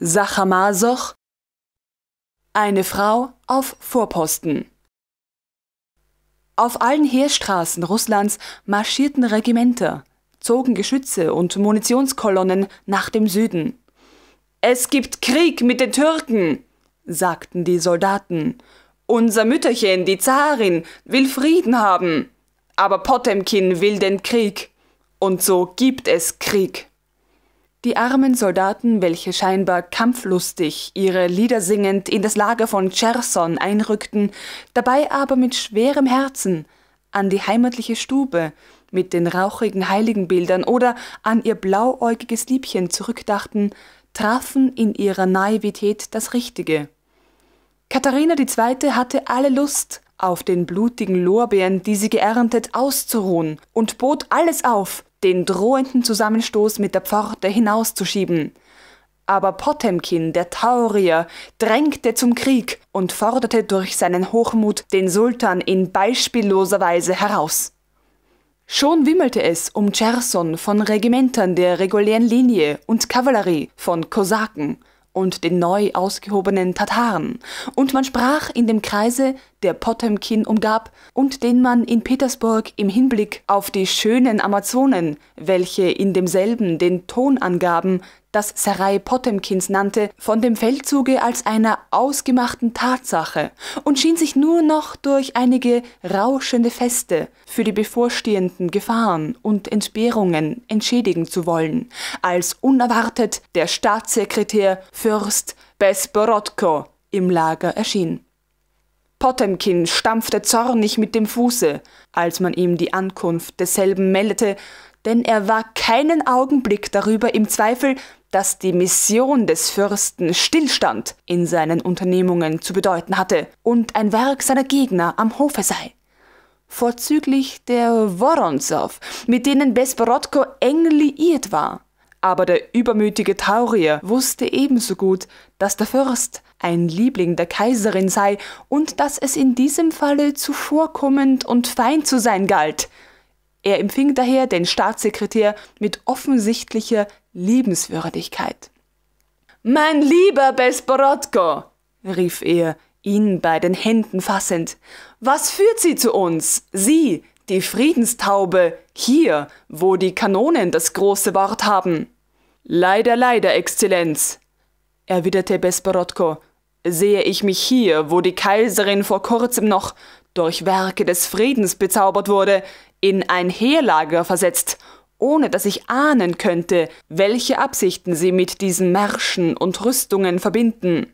Sachamasoch eine Frau auf Vorposten. Auf allen Heerstraßen Russlands marschierten Regimenter, zogen Geschütze und Munitionskolonnen nach dem Süden. Es gibt Krieg mit den Türken, sagten die Soldaten. Unser Mütterchen, die Zarin, will Frieden haben, aber Potemkin will den Krieg. Und so gibt es Krieg. Die armen Soldaten, welche scheinbar kampflustig ihre Lieder singend in das Lager von Cherson einrückten, dabei aber mit schwerem Herzen an die heimatliche Stube mit den rauchigen Heiligenbildern oder an ihr blauäugiges Liebchen zurückdachten, trafen in ihrer Naivität das Richtige. Katharina II. hatte alle Lust, auf den blutigen Lorbeeren, die sie geerntet, auszuruhen und bot alles auf, den drohenden Zusammenstoß mit der Pforte hinauszuschieben. Aber Potemkin, der Taurier, drängte zum Krieg und forderte durch seinen Hochmut den Sultan in beispielloser Weise heraus. Schon wimmelte es um Cherson von Regimentern der regulären Linie und Kavallerie, von Kosaken, und den neu ausgehobenen Tataren, und man sprach in dem Kreise, der Potemkin umgab und den man in Petersburg im Hinblick auf die schönen Amazonen, welche in demselben den Ton angaben, das Sarai Potemkins nannte, von dem Feldzuge als einer ausgemachten Tatsache und schien sich nur noch durch einige rauschende Feste für die bevorstehenden Gefahren und Entbehrungen entschädigen zu wollen, als unerwartet der Staatssekretär Fürst Besborodko im Lager erschien. Potemkin stampfte zornig mit dem Fuße, als man ihm die Ankunft desselben meldete, denn er war keinen Augenblick darüber im Zweifel, dass die Mission des Fürsten Stillstand in seinen Unternehmungen zu bedeuten hatte und ein Werk seiner Gegner am Hofe sei. Vorzüglich der Woronzow, mit denen Besperotko eng liiert war. Aber der übermütige Taurier wusste ebenso gut, dass der Fürst ein Liebling der Kaiserin sei und dass es in diesem Falle zuvorkommend und fein zu sein galt. Er empfing daher den Staatssekretär mit offensichtlicher Liebenswürdigkeit. Mein lieber Besporotko, rief er, ihn bei den Händen fassend, was führt Sie zu uns, Sie, die Friedenstaube, hier, wo die Kanonen das große Wort haben? Leider, leider, Exzellenz, erwiderte Besporotko, sehe ich mich hier, wo die Kaiserin vor kurzem noch durch Werke des Friedens bezaubert wurde, in ein Heerlager versetzt ohne dass ich ahnen könnte, welche Absichten sie mit diesen Märschen und Rüstungen verbinden.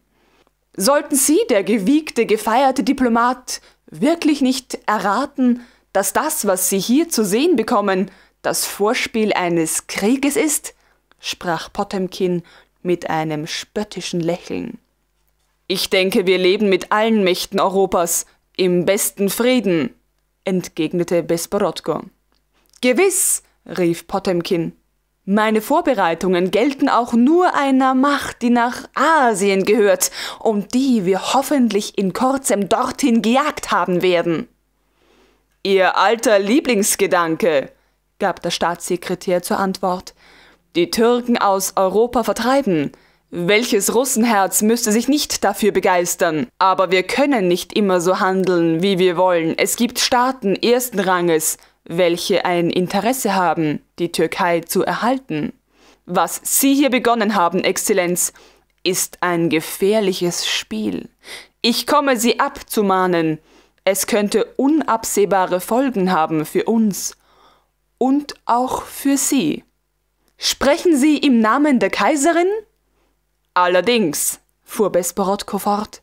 Sollten Sie, der gewiegte, gefeierte Diplomat, wirklich nicht erraten, dass das, was Sie hier zu sehen bekommen, das Vorspiel eines Krieges ist? sprach Potemkin mit einem spöttischen Lächeln. Ich denke, wir leben mit allen Mächten Europas im besten Frieden, entgegnete Besporotko. Gewiss, rief Potemkin. Meine Vorbereitungen gelten auch nur einer Macht, die nach Asien gehört, und die wir hoffentlich in kurzem dorthin gejagt haben werden. Ihr alter Lieblingsgedanke, gab der Staatssekretär zur Antwort. Die Türken aus Europa vertreiben. Welches Russenherz müsste sich nicht dafür begeistern? Aber wir können nicht immer so handeln, wie wir wollen. Es gibt Staaten ersten Ranges, welche ein Interesse haben, die Türkei zu erhalten. Was Sie hier begonnen haben, Exzellenz, ist ein gefährliches Spiel. Ich komme Sie abzumahnen. Es könnte unabsehbare Folgen haben für uns und auch für Sie. Sprechen Sie im Namen der Kaiserin? Allerdings, fuhr Besporotko fort,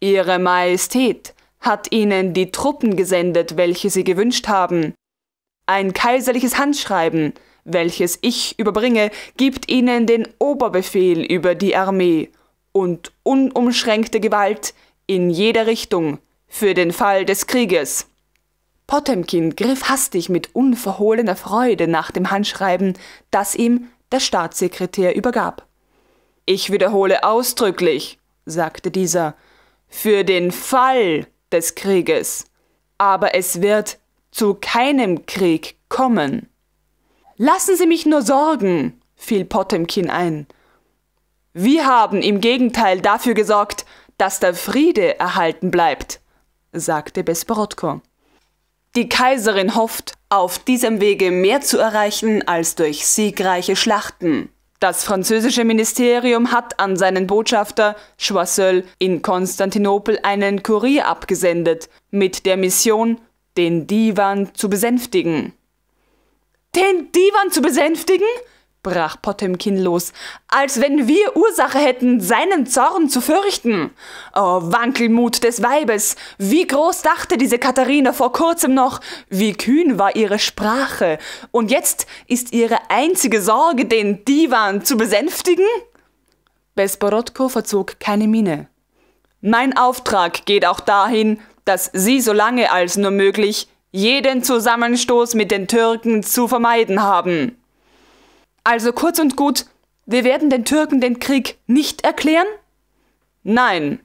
Ihre Majestät hat Ihnen die Truppen gesendet, welche Sie gewünscht haben. Ein kaiserliches Handschreiben, welches ich überbringe, gibt ihnen den Oberbefehl über die Armee und unumschränkte Gewalt in jeder Richtung für den Fall des Krieges. Potemkin griff hastig mit unverhohlener Freude nach dem Handschreiben, das ihm der Staatssekretär übergab. Ich wiederhole ausdrücklich, sagte dieser, für den Fall des Krieges. Aber es wird zu keinem Krieg kommen. Lassen Sie mich nur sorgen, fiel Potemkin ein. Wir haben im Gegenteil dafür gesorgt, dass der Friede erhalten bleibt, sagte Besborotko. Die Kaiserin hofft, auf diesem Wege mehr zu erreichen als durch siegreiche Schlachten. Das französische Ministerium hat an seinen Botschafter Choiseul in Konstantinopel einen Kurier abgesendet mit der Mission, den Divan zu besänftigen. Den Divan zu besänftigen? brach Potemkin los, als wenn wir Ursache hätten, seinen Zorn zu fürchten. Oh, Wankelmut des Weibes! Wie groß dachte diese Katharina vor kurzem noch, wie kühn war ihre Sprache, und jetzt ist ihre einzige Sorge, den Divan zu besänftigen? Besborodko verzog keine Miene. Mein Auftrag geht auch dahin, dass sie so lange als nur möglich jeden Zusammenstoß mit den Türken zu vermeiden haben. Also kurz und gut, wir werden den Türken den Krieg nicht erklären? Nein.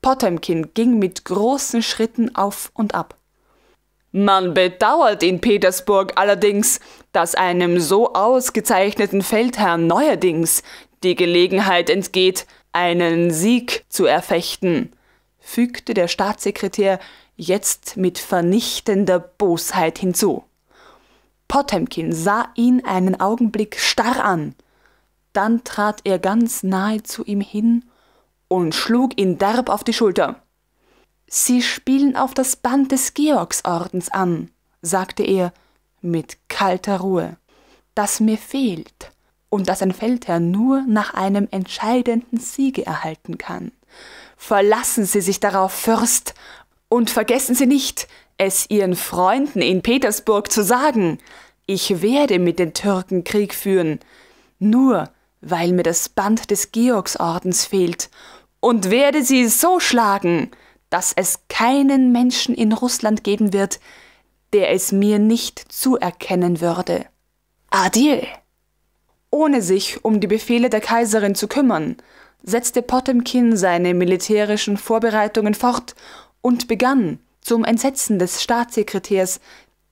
Potemkin ging mit großen Schritten auf und ab. Man bedauert in Petersburg allerdings, dass einem so ausgezeichneten Feldherrn neuerdings die Gelegenheit entgeht, einen Sieg zu erfechten fügte der Staatssekretär jetzt mit vernichtender Bosheit hinzu. Potemkin sah ihn einen Augenblick starr an, dann trat er ganz nahe zu ihm hin und schlug ihn derb auf die Schulter. Sie spielen auf das Band des Georgsordens an, sagte er mit kalter Ruhe, das mir fehlt und das ein Feldherr nur nach einem entscheidenden Siege erhalten kann. Verlassen Sie sich darauf, Fürst, und vergessen Sie nicht, es Ihren Freunden in Petersburg zu sagen. Ich werde mit den Türken Krieg führen, nur weil mir das Band des Georgsordens fehlt, und werde sie so schlagen, dass es keinen Menschen in Russland geben wird, der es mir nicht zuerkennen würde. Adieu! Ohne sich um die Befehle der Kaiserin zu kümmern, setzte Potemkin seine militärischen Vorbereitungen fort und begann, zum Entsetzen des Staatssekretärs,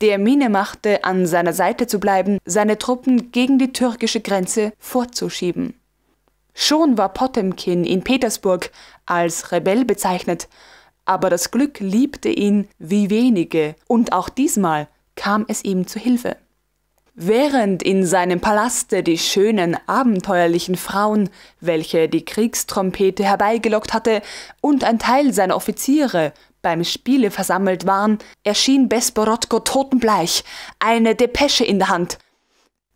der Miene machte, an seiner Seite zu bleiben, seine Truppen gegen die türkische Grenze vorzuschieben. Schon war Potemkin in Petersburg als Rebell bezeichnet, aber das Glück liebte ihn wie wenige, und auch diesmal kam es ihm zu Hilfe. Während in seinem Palaste die schönen, abenteuerlichen Frauen, welche die Kriegstrompete herbeigelockt hatte, und ein Teil seiner Offiziere beim Spiele versammelt waren, erschien Besborotko totenbleich, eine Depesche in der Hand.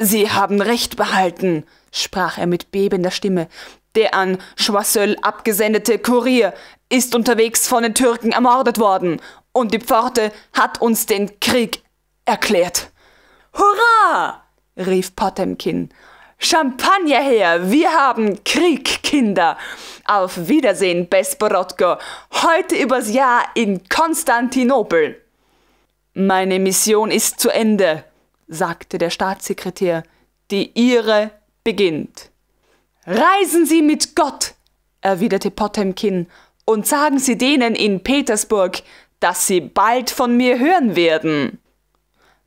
Sie haben Recht behalten, sprach er mit bebender Stimme. Der an Choiseul abgesendete Kurier ist unterwegs von den Türken ermordet worden, und die Pforte hat uns den Krieg erklärt. Hurra! rief Potemkin. Champagner her! Wir haben Krieg, Kinder! Auf Wiedersehen, Besporotko! Heute übers Jahr in Konstantinopel! Meine Mission ist zu Ende, sagte der Staatssekretär. Die Ihre beginnt. Reisen Sie mit Gott, erwiderte Potemkin, und sagen Sie denen in Petersburg, dass Sie bald von mir hören werden.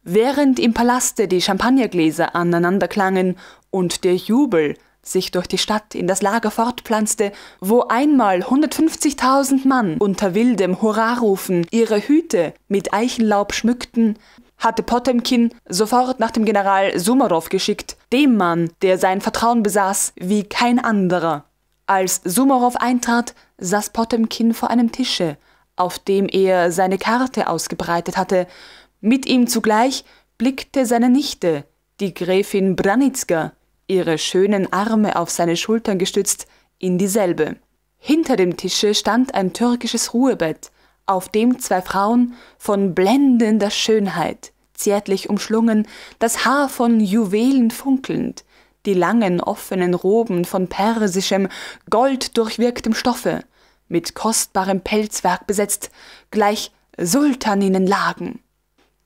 Während im Palaste die Champagnergläser aneinander klangen und der Jubel sich durch die Stadt in das Lager fortpflanzte, wo einmal 150.000 Mann unter wildem Hurrarufen ihre Hüte mit Eichenlaub schmückten, hatte Potemkin sofort nach dem General Sumarow geschickt, dem Mann, der sein Vertrauen besaß wie kein anderer. Als Sumarow eintrat, saß Potemkin vor einem Tische, auf dem er seine Karte ausgebreitet hatte mit ihm zugleich blickte seine Nichte, die Gräfin Branitzka, ihre schönen Arme auf seine Schultern gestützt, in dieselbe. Hinter dem Tische stand ein türkisches Ruhebett, auf dem zwei Frauen von blendender Schönheit, zärtlich umschlungen, das Haar von Juwelen funkelnd, die langen offenen Roben von persischem, golddurchwirktem Stoffe, mit kostbarem Pelzwerk besetzt, gleich Sultaninnen lagen.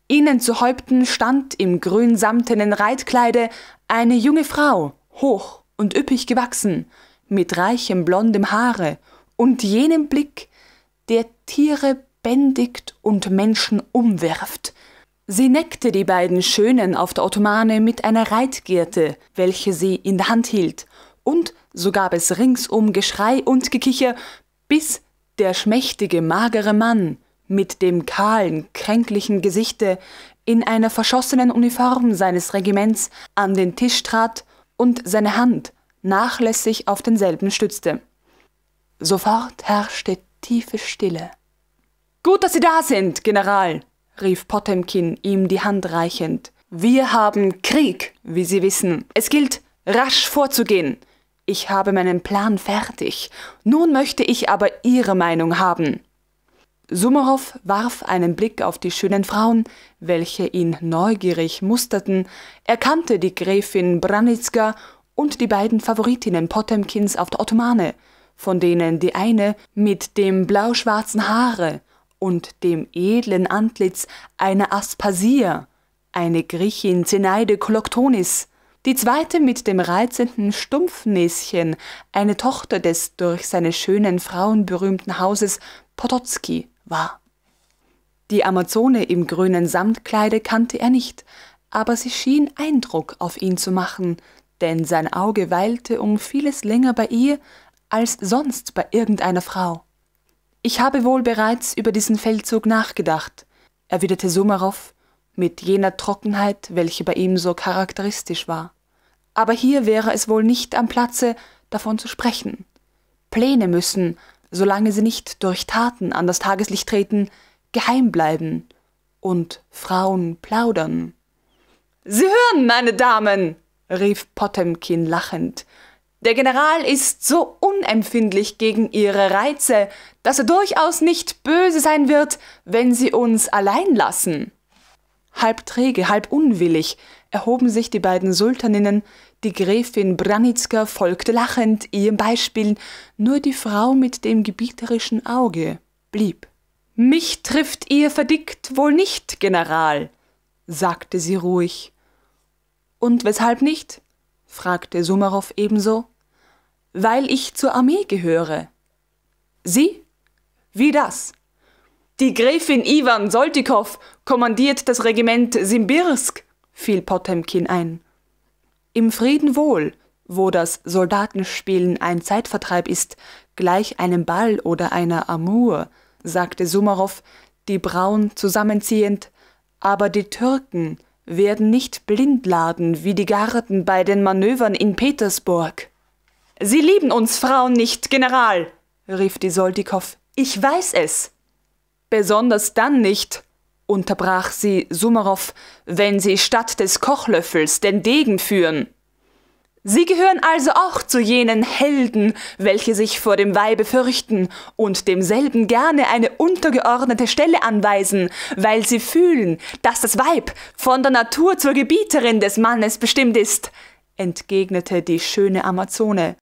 Ihnen zu Häupten stand im grünsamtenen Reitkleide eine junge Frau, hoch und üppig gewachsen, mit reichem blondem Haare und jenem Blick, der Tiere bändigt und Menschen umwirft. Sie neckte die beiden Schönen auf der Ottomane mit einer Reitgerte, welche sie in der Hand hielt, und so gab es ringsum Geschrei und Gekicher, bis der schmächtige, magere Mann, mit dem kahlen, kränklichen Gesichte in einer verschossenen Uniform seines Regiments an den Tisch trat und seine Hand nachlässig auf denselben stützte. Sofort herrschte tiefe Stille. Gut, dass Sie da sind, General, rief Potemkin ihm die Hand reichend. Wir haben Krieg, wie Sie wissen. Es gilt, rasch vorzugehen. Ich habe meinen Plan fertig. Nun möchte ich aber Ihre Meinung haben. Summerow warf einen Blick auf die schönen Frauen, welche ihn neugierig musterten, erkannte die Gräfin Branitzka und die beiden Favoritinnen Potemkins auf der Ottomane, von denen die eine mit dem blauschwarzen Haare und dem edlen Antlitz einer Aspasia, eine Griechin Zenaide Koloktonis, die zweite mit dem reizenden Stumpfnäschen, eine Tochter des durch seine schönen Frauen berühmten Hauses Potocki war. Die Amazone im grünen Samtkleide kannte er nicht, aber sie schien Eindruck auf ihn zu machen, denn sein Auge weilte um vieles länger bei ihr als sonst bei irgendeiner Frau. Ich habe wohl bereits über diesen Feldzug nachgedacht, erwiderte Sumarow mit jener Trockenheit, welche bei ihm so charakteristisch war. Aber hier wäre es wohl nicht am Platze, davon zu sprechen. Pläne müssen, solange sie nicht durch Taten an das Tageslicht treten, geheim bleiben und Frauen plaudern. Sie hören, meine Damen, rief Potemkin lachend. Der General ist so unempfindlich gegen Ihre Reize, dass er durchaus nicht böse sein wird, wenn Sie uns allein lassen. Halb träge, halb unwillig erhoben sich die beiden Sultaninnen, die Gräfin Branitzka folgte lachend ihrem Beispiel, nur die Frau mit dem gebieterischen Auge blieb. Mich trifft ihr verdickt wohl nicht, General, sagte sie ruhig. Und weshalb nicht? fragte Sumarow ebenso. Weil ich zur Armee gehöre. Sie? Wie das? Die Gräfin Iwan Soltikow kommandiert das Regiment Simbirsk fiel Potemkin ein. Im Frieden wohl, wo das Soldatenspielen ein Zeitvertreib ist, gleich einem Ball oder einer Amour, sagte Sumarow, die Brauen zusammenziehend, aber die Türken werden nicht blind laden wie die Garten bei den Manövern in Petersburg. Sie lieben uns Frauen nicht, General, rief die Soldikow. Ich weiß es. Besonders dann nicht, unterbrach sie Sumarow, wenn Sie statt des Kochlöffels den Degen führen. Sie gehören also auch zu jenen Helden, welche sich vor dem Weibe fürchten und demselben gerne eine untergeordnete Stelle anweisen, weil sie fühlen, dass das Weib von der Natur zur Gebieterin des Mannes bestimmt ist, entgegnete die schöne Amazone.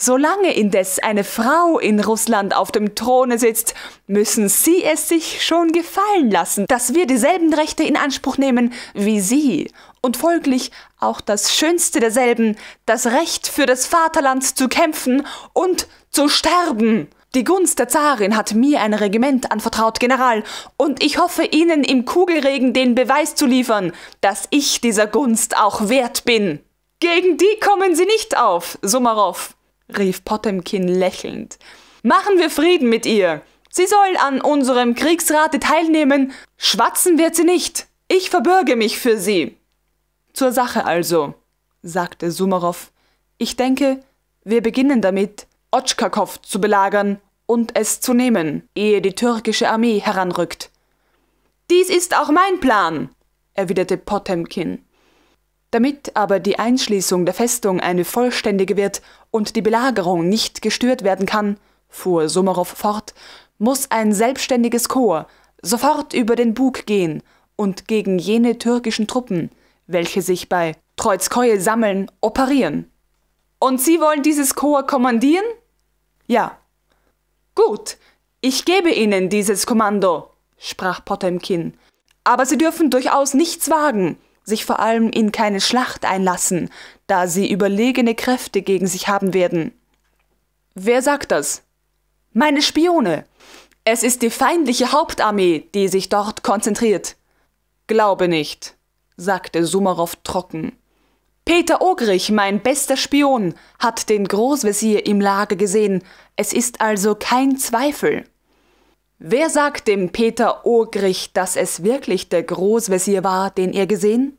Solange indes eine Frau in Russland auf dem Throne sitzt, müssen Sie es sich schon gefallen lassen, dass wir dieselben Rechte in Anspruch nehmen wie Sie und folglich auch das Schönste derselben, das Recht für das Vaterland zu kämpfen und zu sterben. Die Gunst der Zarin hat mir ein Regiment anvertraut, General, und ich hoffe Ihnen im Kugelregen den Beweis zu liefern, dass ich dieser Gunst auch wert bin. Gegen die kommen Sie nicht auf, Sumarow rief Potemkin lächelnd. Machen wir Frieden mit ihr. Sie soll an unserem Kriegsrate teilnehmen, schwatzen wird sie nicht. Ich verbürge mich für sie. Zur Sache also, sagte Sumarow. Ich denke, wir beginnen damit, Otschkakow zu belagern und es zu nehmen, ehe die türkische Armee heranrückt. Dies ist auch mein Plan, erwiderte Potemkin. Damit aber die Einschließung der Festung eine vollständige wird und die Belagerung nicht gestört werden kann, fuhr Sumarow fort, muss ein selbstständiges Korps sofort über den Bug gehen und gegen jene türkischen Truppen, welche sich bei Troizkoje sammeln, operieren. Und Sie wollen dieses Korps kommandieren? Ja. Gut, ich gebe Ihnen dieses Kommando, sprach Potemkin. Aber Sie dürfen durchaus nichts wagen, sich vor allem in keine Schlacht einlassen, da sie überlegene Kräfte gegen sich haben werden. Wer sagt das? Meine Spione. Es ist die feindliche Hauptarmee, die sich dort konzentriert. Glaube nicht, sagte Sumarow trocken. Peter Ogrich, mein bester Spion, hat den Großvezier im Lager gesehen. Es ist also kein Zweifel. Wer sagt dem Peter Ogrich, dass es wirklich der Großvezier war, den er gesehen?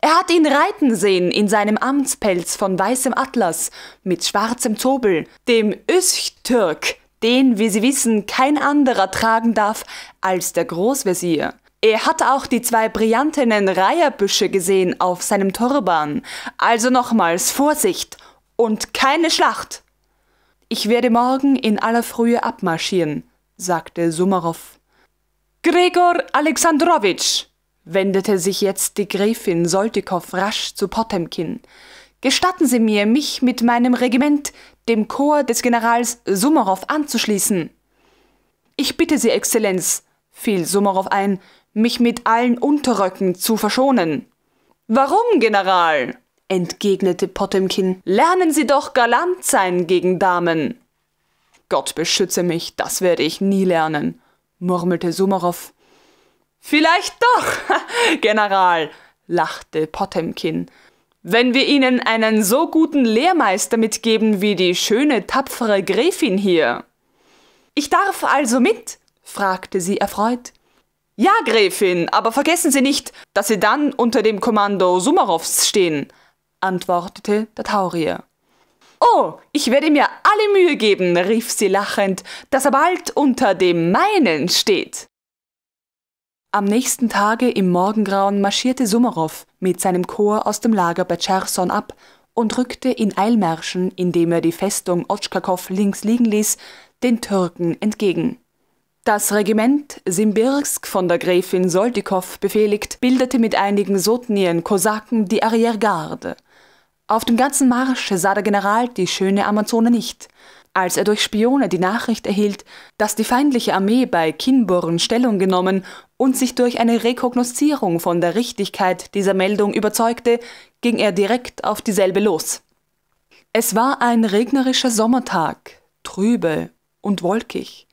Er hat ihn reiten sehen in seinem Amtspelz von weißem Atlas mit schwarzem Zobel, dem Öztürk, den, wie Sie wissen, kein anderer tragen darf als der Großwesir. Er hat auch die zwei brillantenen Reiherbüsche gesehen auf seinem Turban. Also nochmals Vorsicht und keine Schlacht. Ich werde morgen in aller Frühe abmarschieren, sagte Sumarow. Gregor Alexandrowitsch, wendete sich jetzt die Gräfin Soltikow rasch zu Potemkin. Gestatten Sie mir, mich mit meinem Regiment, dem Korps des Generals Sumarow, anzuschließen. Ich bitte Sie, Exzellenz, fiel Sumarow ein, mich mit allen Unterröcken zu verschonen. Warum, General? entgegnete Potemkin. Lernen Sie doch galant sein gegen Damen. Gott beschütze mich, das werde ich nie lernen, murmelte Sumarow Vielleicht doch, General, lachte Potemkin. Wenn wir Ihnen einen so guten Lehrmeister mitgeben wie die schöne, tapfere Gräfin hier. Ich darf also mit? fragte sie erfreut. Ja, Gräfin, aber vergessen Sie nicht, dass Sie dann unter dem Kommando Sumarows stehen, antwortete der Taurier. Oh, ich werde mir alle Mühe geben, rief sie lachend, dass er bald unter dem meinen steht. Am nächsten Tage im Morgengrauen marschierte Sumarow mit seinem Korps aus dem Lager bei Cherson ab und rückte in Eilmärschen, indem er die Festung Otschkakow links liegen ließ, den Türken entgegen. Das Regiment Simbirsk von der Gräfin Soldikow befehligt, bildete mit einigen Sotnien Kosaken die Arriergarde. Auf dem ganzen Marsch sah der General die schöne Amazone nicht – als er durch Spione die Nachricht erhielt, dass die feindliche Armee bei Kinburn Stellung genommen und sich durch eine Rekognoszierung von der Richtigkeit dieser Meldung überzeugte, ging er direkt auf dieselbe los. Es war ein regnerischer Sommertag, trübe und wolkig.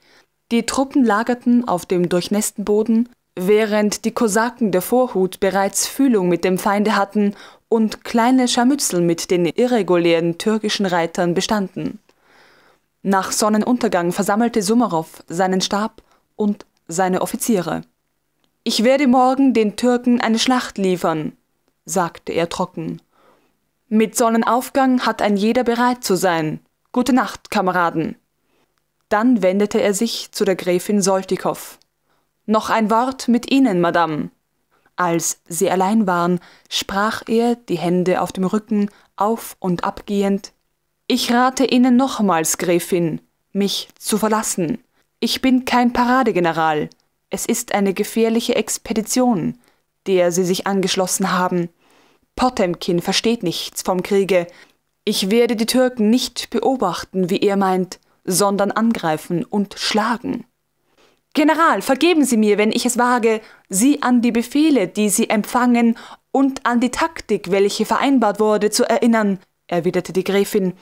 Die Truppen lagerten auf dem durchnässten Boden, während die Kosaken der Vorhut bereits Fühlung mit dem Feinde hatten und kleine Scharmützel mit den irregulären türkischen Reitern bestanden. Nach Sonnenuntergang versammelte Sumarow seinen Stab und seine Offiziere. Ich werde morgen den Türken eine Schlacht liefern, sagte er trocken. Mit Sonnenaufgang hat ein jeder bereit zu sein. Gute Nacht, Kameraden. Dann wendete er sich zu der Gräfin Soltikow. Noch ein Wort mit Ihnen, Madame. Als sie allein waren, sprach er, die Hände auf dem Rücken, auf und abgehend ich rate Ihnen nochmals, Gräfin, mich zu verlassen. Ich bin kein Paradegeneral. Es ist eine gefährliche Expedition, der Sie sich angeschlossen haben. Potemkin versteht nichts vom Kriege. Ich werde die Türken nicht beobachten, wie er meint, sondern angreifen und schlagen. General, vergeben Sie mir, wenn ich es wage, Sie an die Befehle, die Sie empfangen, und an die Taktik, welche vereinbart wurde, zu erinnern erwiderte die Gräfin,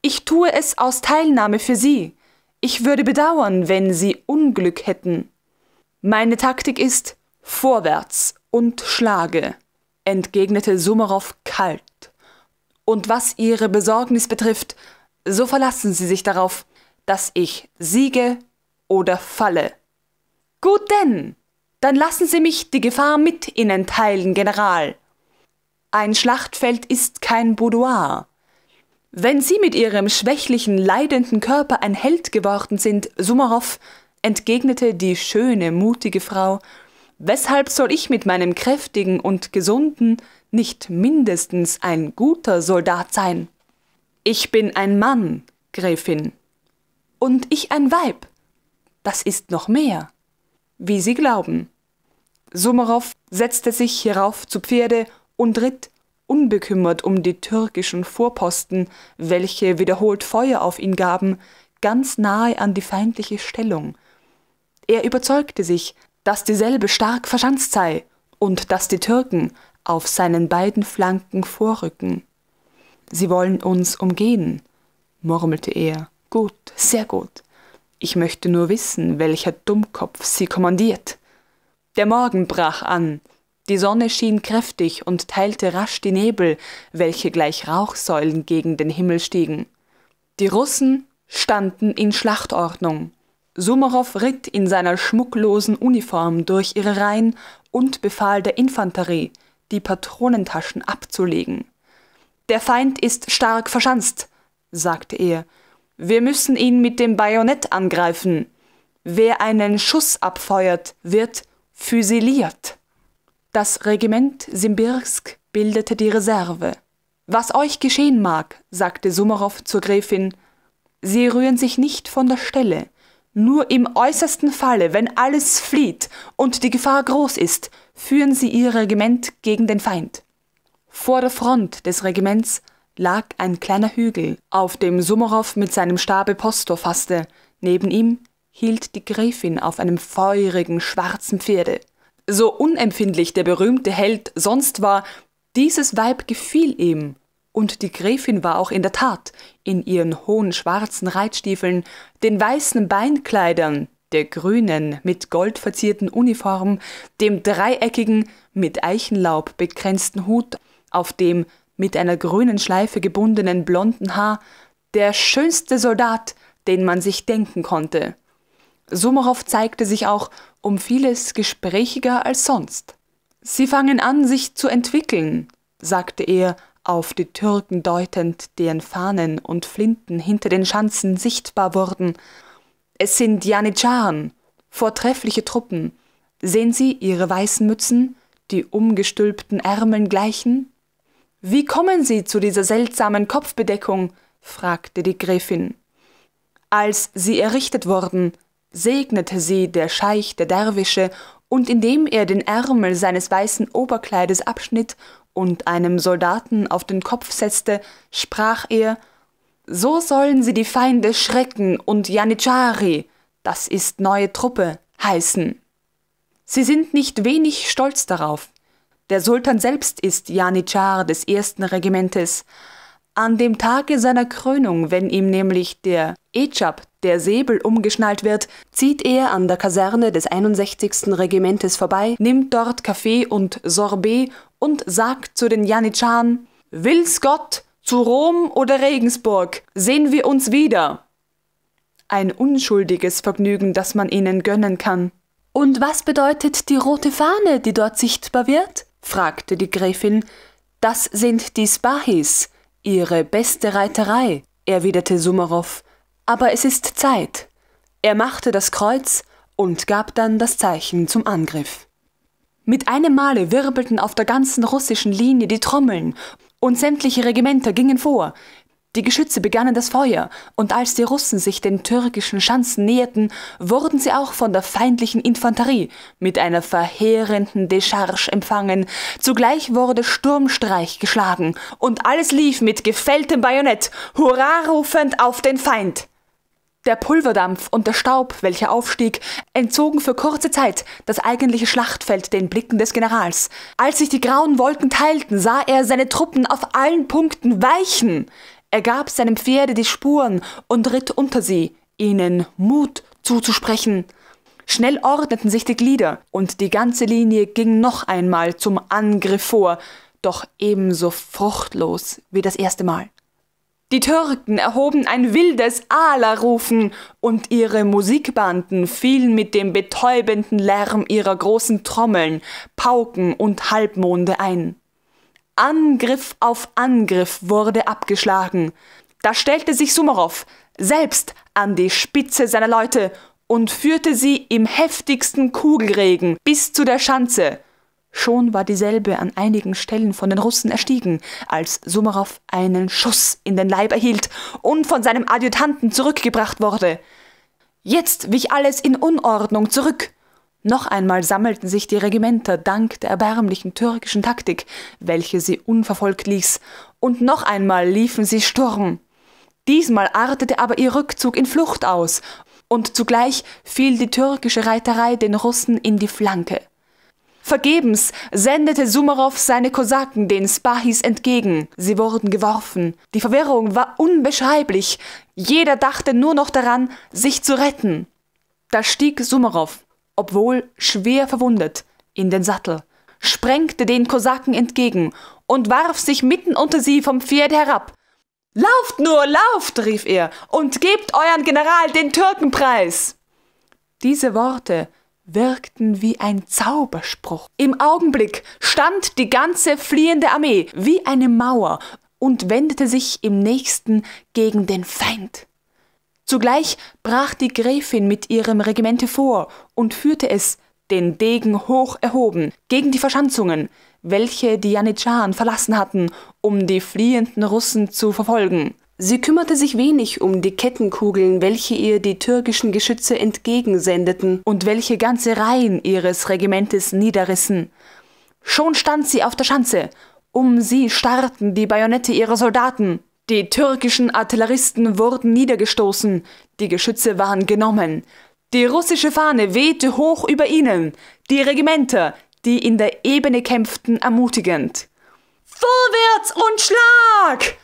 ich tue es aus Teilnahme für Sie. Ich würde bedauern, wenn Sie Unglück hätten. Meine Taktik ist vorwärts und schlage, entgegnete Sumerow kalt. Und was Ihre Besorgnis betrifft, so verlassen Sie sich darauf, dass ich siege oder falle. Gut denn, dann lassen Sie mich die Gefahr mit Ihnen teilen, General, ein Schlachtfeld ist kein Boudoir. Wenn Sie mit Ihrem schwächlichen, leidenden Körper ein Held geworden sind, Sumarow, entgegnete die schöne, mutige Frau, weshalb soll ich mit meinem kräftigen und gesunden nicht mindestens ein guter Soldat sein? Ich bin ein Mann, Gräfin, und ich ein Weib. Das ist noch mehr, wie Sie glauben. Sumarow setzte sich hierauf zu Pferde und ritt unbekümmert um die türkischen Vorposten, welche wiederholt Feuer auf ihn gaben, ganz nahe an die feindliche Stellung. Er überzeugte sich, dass dieselbe stark verschanzt sei und dass die Türken auf seinen beiden Flanken vorrücken. Sie wollen uns umgehen, murmelte er. Gut, sehr gut. Ich möchte nur wissen, welcher Dummkopf sie kommandiert. Der Morgen brach an. Die Sonne schien kräftig und teilte rasch die Nebel, welche gleich Rauchsäulen gegen den Himmel stiegen. Die Russen standen in Schlachtordnung. Sumerow ritt in seiner schmucklosen Uniform durch ihre Reihen und befahl der Infanterie, die Patronentaschen abzulegen. Der Feind ist stark verschanzt, sagte er. Wir müssen ihn mit dem Bajonett angreifen. Wer einen Schuss abfeuert, wird füsiliert. Das Regiment Simbirsk bildete die Reserve. Was euch geschehen mag, sagte Sumarow zur Gräfin, Sie rühren sich nicht von der Stelle. Nur im äußersten Falle, wenn alles flieht und die Gefahr groß ist, führen Sie Ihr Regiment gegen den Feind. Vor der Front des Regiments lag ein kleiner Hügel, auf dem Sumarow mit seinem Stabe Posto fasste. Neben ihm hielt die Gräfin auf einem feurigen schwarzen Pferde. So unempfindlich der berühmte Held sonst war, dieses Weib gefiel ihm, und die Gräfin war auch in der Tat in ihren hohen schwarzen Reitstiefeln, den weißen Beinkleidern, der grünen mit Gold verzierten Uniform, dem dreieckigen, mit Eichenlaub begrenzten Hut, auf dem mit einer grünen Schleife gebundenen blonden Haar, der schönste Soldat, den man sich denken konnte. Sumarow zeigte sich auch um vieles gesprächiger als sonst. Sie fangen an, sich zu entwickeln, sagte er, auf die Türken deutend, deren Fahnen und Flinten hinter den Schanzen sichtbar wurden. Es sind Janitscharen, vortreffliche Truppen. Sehen Sie ihre weißen Mützen, die umgestülpten Ärmeln gleichen? Wie kommen Sie zu dieser seltsamen Kopfbedeckung? fragte die Gräfin. Als sie errichtet wurden, segnete sie der Scheich der Derwische, und indem er den Ärmel seines weißen Oberkleides abschnitt und einem Soldaten auf den Kopf setzte, sprach er So sollen sie die Feinde Schrecken und Janitschari, das ist neue Truppe, heißen. Sie sind nicht wenig stolz darauf. Der Sultan selbst ist Janitschar des ersten Regimentes, an dem Tage seiner Krönung, wenn ihm nämlich der Echab, der Säbel, umgeschnallt wird, zieht er an der Kaserne des 61. Regimentes vorbei, nimmt dort Kaffee und Sorbet und sagt zu den Janitscharen, Will's Gott, zu Rom oder Regensburg, sehen wir uns wieder. Ein unschuldiges Vergnügen, das man ihnen gönnen kann. Und was bedeutet die rote Fahne, die dort sichtbar wird? fragte die Gräfin. Das sind die Spahis, Ihre beste Reiterei, erwiderte Sumarow, aber es ist Zeit. Er machte das Kreuz und gab dann das Zeichen zum Angriff. Mit einem Male wirbelten auf der ganzen russischen Linie die Trommeln und sämtliche Regimenter gingen vor, die Geschütze begannen das Feuer, und als die Russen sich den türkischen Schanzen näherten, wurden sie auch von der feindlichen Infanterie mit einer verheerenden Decharge empfangen. Zugleich wurde Sturmstreich geschlagen, und alles lief mit gefälltem Bajonett, hurra rufend auf den Feind. Der Pulverdampf und der Staub, welcher aufstieg, entzogen für kurze Zeit das eigentliche Schlachtfeld den Blicken des Generals. Als sich die grauen Wolken teilten, sah er seine Truppen auf allen Punkten weichen. Er gab seinem Pferde die Spuren und ritt unter sie, ihnen Mut zuzusprechen. Schnell ordneten sich die Glieder, und die ganze Linie ging noch einmal zum Angriff vor, doch ebenso fruchtlos wie das erste Mal. Die Türken erhoben ein wildes Ala-Rufen und ihre Musikbanden fielen mit dem betäubenden Lärm ihrer großen Trommeln, Pauken und Halbmonde ein. Angriff auf Angriff wurde abgeschlagen. Da stellte sich Sumarow selbst an die Spitze seiner Leute und führte sie im heftigsten Kugelregen bis zu der Schanze. Schon war dieselbe an einigen Stellen von den Russen erstiegen, als Sumarow einen Schuss in den Leib erhielt und von seinem Adjutanten zurückgebracht wurde. Jetzt wich alles in Unordnung zurück. Noch einmal sammelten sich die Regimenter dank der erbärmlichen türkischen Taktik, welche sie unverfolgt ließ, und noch einmal liefen sie Sturm. Diesmal artete aber ihr Rückzug in Flucht aus, und zugleich fiel die türkische Reiterei den Russen in die Flanke. Vergebens sendete Sumarow seine Kosaken den Spahis entgegen. Sie wurden geworfen. Die Verwirrung war unbeschreiblich. Jeder dachte nur noch daran, sich zu retten. Da stieg Sumarow obwohl schwer verwundet, in den Sattel, sprengte den Kosaken entgegen und warf sich mitten unter sie vom Pferde herab. Lauft nur, lauft, rief er, und gebt euren General den Türkenpreis. Diese Worte wirkten wie ein Zauberspruch. Im Augenblick stand die ganze fliehende Armee wie eine Mauer und wendete sich im nächsten gegen den Feind. Zugleich brach die Gräfin mit ihrem Regimente vor und führte es, den Degen hoch erhoben, gegen die Verschanzungen, welche die Janitscharen verlassen hatten, um die fliehenden Russen zu verfolgen. Sie kümmerte sich wenig um die Kettenkugeln, welche ihr die türkischen Geschütze entgegensendeten und welche ganze Reihen ihres Regimentes niederrissen. Schon stand sie auf der Schanze. Um sie starrten die Bajonette ihrer Soldaten. Die türkischen Artilleristen wurden niedergestoßen, die Geschütze waren genommen. Die russische Fahne wehte hoch über ihnen, die Regimenter, die in der Ebene kämpften, ermutigend. Vorwärts und Schlag!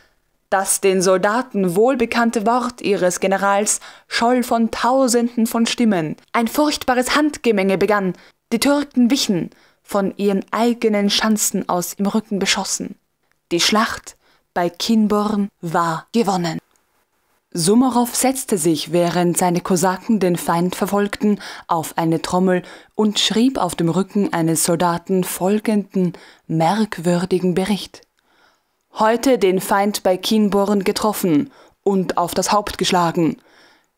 Das den Soldaten wohlbekannte Wort ihres Generals scholl von Tausenden von Stimmen. Ein furchtbares Handgemenge begann. Die Türken wichen, von ihren eigenen Schanzen aus im Rücken beschossen. Die Schlacht bei Kinborn war gewonnen. Sumarow setzte sich, während seine Kosaken den Feind verfolgten, auf eine Trommel und schrieb auf dem Rücken eines Soldaten folgenden merkwürdigen Bericht. Heute den Feind bei Kinborn getroffen und auf das Haupt geschlagen.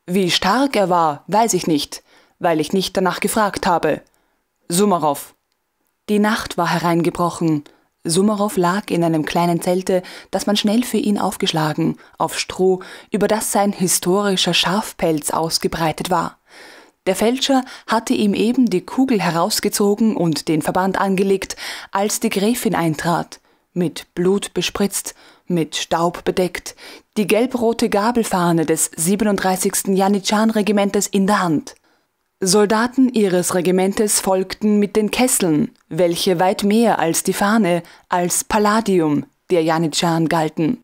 Wie stark er war, weiß ich nicht, weil ich nicht danach gefragt habe. Sumarow. Die Nacht war hereingebrochen, Summerow lag in einem kleinen Zelte, das man schnell für ihn aufgeschlagen, auf Stroh, über das sein historischer Schafpelz ausgebreitet war. Der Fälscher hatte ihm eben die Kugel herausgezogen und den Verband angelegt, als die Gräfin eintrat, mit Blut bespritzt, mit Staub bedeckt, die gelbrote Gabelfahne des 37. Janitschan-Regimentes in der Hand. Soldaten ihres Regimentes folgten mit den Kesseln, welche weit mehr als die Fahne, als Palladium der Janitscharen galten.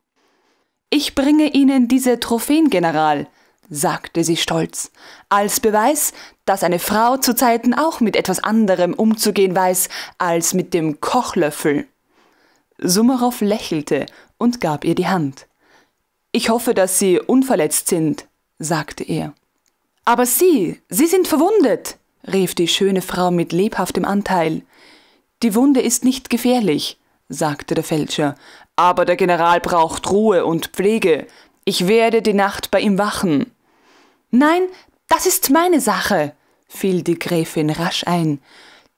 Ich bringe Ihnen diese Trophäen, General, sagte sie stolz, als Beweis, dass eine Frau zu Zeiten auch mit etwas anderem umzugehen weiß als mit dem Kochlöffel. Sumarow lächelte und gab ihr die Hand. Ich hoffe, dass Sie unverletzt sind, sagte er. Aber Sie, Sie sind verwundet, rief die schöne Frau mit lebhaftem Anteil. Die Wunde ist nicht gefährlich, sagte der Fälscher, aber der General braucht Ruhe und Pflege. Ich werde die Nacht bei ihm wachen. Nein, das ist meine Sache, fiel die Gräfin rasch ein.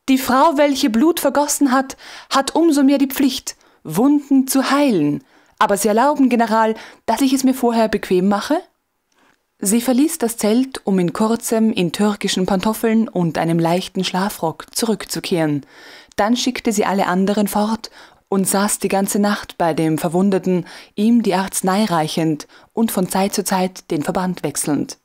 Die Frau, welche Blut vergossen hat, hat umso mehr die Pflicht, Wunden zu heilen. Aber Sie erlauben, General, dass ich es mir vorher bequem mache? Sie verließ das Zelt, um in kurzem in türkischen Pantoffeln und einem leichten Schlafrock zurückzukehren. Dann schickte sie alle anderen fort und saß die ganze Nacht bei dem Verwundeten, ihm die Arznei reichend und von Zeit zu Zeit den Verband wechselnd.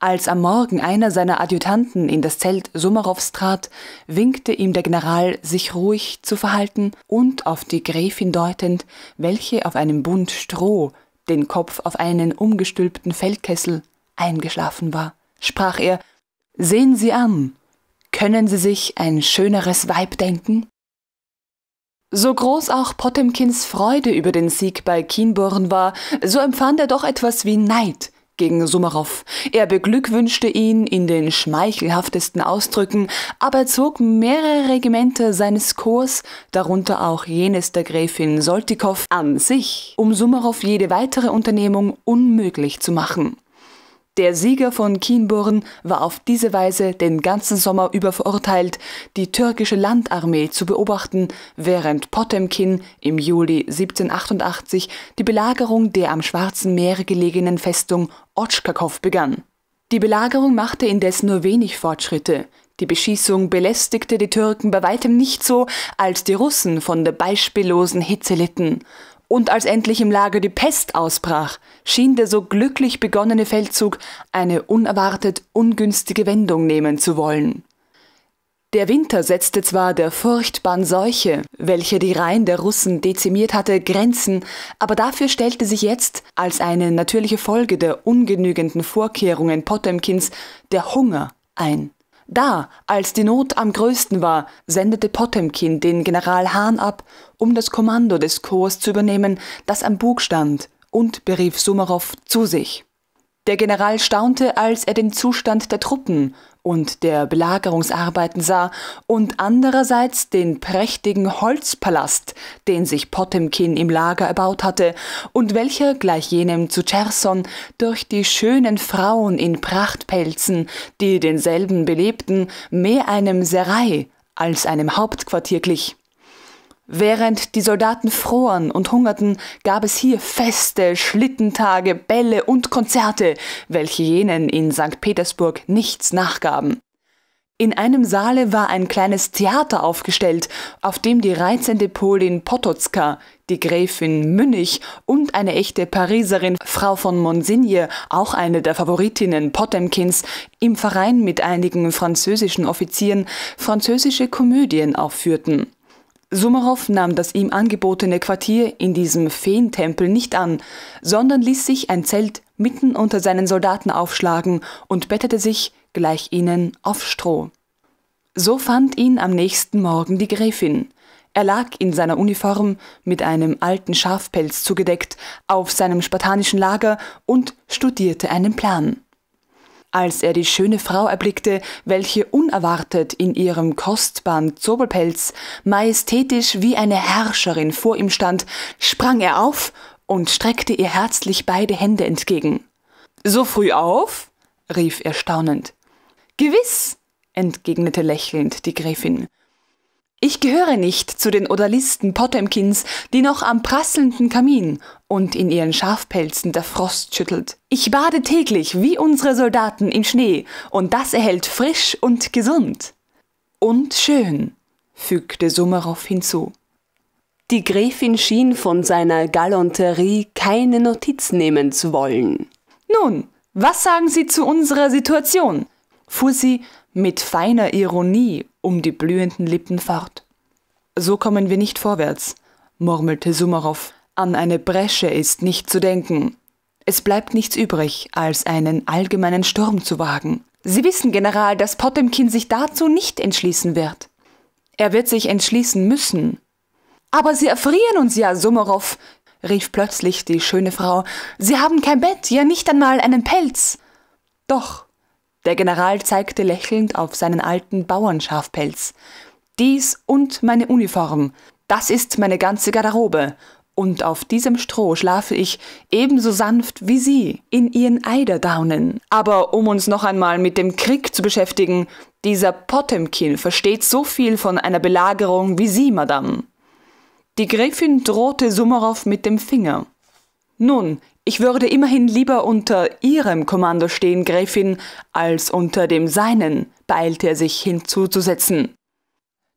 Als am Morgen einer seiner Adjutanten in das Zelt Sumarows trat, winkte ihm der General, sich ruhig zu verhalten und auf die Gräfin deutend, welche auf einem Bund Stroh den Kopf auf einen umgestülpten Feldkessel, eingeschlafen war, sprach er Sehen Sie an, können Sie sich ein schöneres Weib denken? So groß auch Potemkins Freude über den Sieg bei Kienborn war, so empfand er doch etwas wie Neid, gegen Sumarow. Er beglückwünschte ihn in den schmeichelhaftesten Ausdrücken, aber zog mehrere Regimente seines Korps, darunter auch jenes der Gräfin Soltikow, an sich, um Sumarow jede weitere Unternehmung unmöglich zu machen. Der Sieger von Kienborn war auf diese Weise den ganzen Sommer über verurteilt, die türkische Landarmee zu beobachten, während Potemkin im Juli 1788 die Belagerung der am Schwarzen Meer gelegenen Festung Otschkakow begann. Die Belagerung machte indes nur wenig Fortschritte. Die Beschießung belästigte die Türken bei weitem nicht so, als die Russen von der beispiellosen Hitze litten und als endlich im Lager die Pest ausbrach, schien der so glücklich begonnene Feldzug eine unerwartet ungünstige Wendung nehmen zu wollen. Der Winter setzte zwar der furchtbaren Seuche, welche die Reihen der Russen dezimiert hatte, Grenzen, aber dafür stellte sich jetzt, als eine natürliche Folge der ungenügenden Vorkehrungen Potemkins, der Hunger ein. Da, als die Not am größten war, sendete Potemkin den General Hahn ab um das Kommando des Chors zu übernehmen, das am Bug stand, und berief Sumarow zu sich. Der General staunte, als er den Zustand der Truppen und der Belagerungsarbeiten sah und andererseits den prächtigen Holzpalast, den sich Potemkin im Lager erbaut hatte und welcher gleich jenem zu Cherson durch die schönen Frauen in Prachtpelzen, die denselben belebten, mehr einem Serai als einem Hauptquartier glich. Während die Soldaten froren und hungerten, gab es hier Feste, Schlittentage, Bälle und Konzerte, welche jenen in St. Petersburg nichts nachgaben. In einem Saale war ein kleines Theater aufgestellt, auf dem die reizende Polin Potocka, die Gräfin Münnich und eine echte Pariserin Frau von Monsigne, auch eine der Favoritinnen Potemkins, im Verein mit einigen französischen Offizieren französische Komödien aufführten. Sumarow nahm das ihm angebotene Quartier in diesem Feentempel nicht an, sondern ließ sich ein Zelt mitten unter seinen Soldaten aufschlagen und bettete sich gleich ihnen auf Stroh. So fand ihn am nächsten Morgen die Gräfin. Er lag in seiner Uniform, mit einem alten Schafpelz zugedeckt, auf seinem spartanischen Lager und studierte einen Plan. Als er die schöne Frau erblickte, welche unerwartet in ihrem kostbaren Zobelpelz majestätisch wie eine Herrscherin vor ihm stand, sprang er auf und streckte ihr herzlich beide Hände entgegen. So früh auf? rief er staunend. Gewiss, entgegnete lächelnd die Gräfin. Ich gehöre nicht zu den Odalisten Potemkins, die noch am prasselnden Kamin und in ihren Schafpelzen der Frost schüttelt. Ich bade täglich wie unsere Soldaten im Schnee und das erhält frisch und gesund. Und schön, fügte Sumerow hinzu. Die Gräfin schien von seiner Galanterie keine Notiz nehmen zu wollen. Nun, was sagen Sie zu unserer Situation? fuhr sie mit feiner Ironie um die blühenden Lippen fort. So kommen wir nicht vorwärts, murmelte Sumarow. An eine Bresche ist nicht zu denken. Es bleibt nichts übrig, als einen allgemeinen Sturm zu wagen. Sie wissen, General, dass Potemkin sich dazu nicht entschließen wird. Er wird sich entschließen müssen. Aber Sie erfrieren uns ja, Sumarow, rief plötzlich die schöne Frau. Sie haben kein Bett, ja nicht einmal einen Pelz. Doch, der General zeigte lächelnd auf seinen alten Bauernschafpelz. Dies und meine Uniform, das ist meine ganze Garderobe, und auf diesem Stroh schlafe ich ebenso sanft wie Sie in Ihren Eiderdaunen. Aber um uns noch einmal mit dem Krieg zu beschäftigen, dieser Potemkin versteht so viel von einer Belagerung wie Sie, Madame. Die Gräfin drohte Sumarow mit dem Finger. Nun, ich würde immerhin lieber unter Ihrem Kommando stehen, Gräfin, als unter dem seinen, beeilte er sich hinzuzusetzen.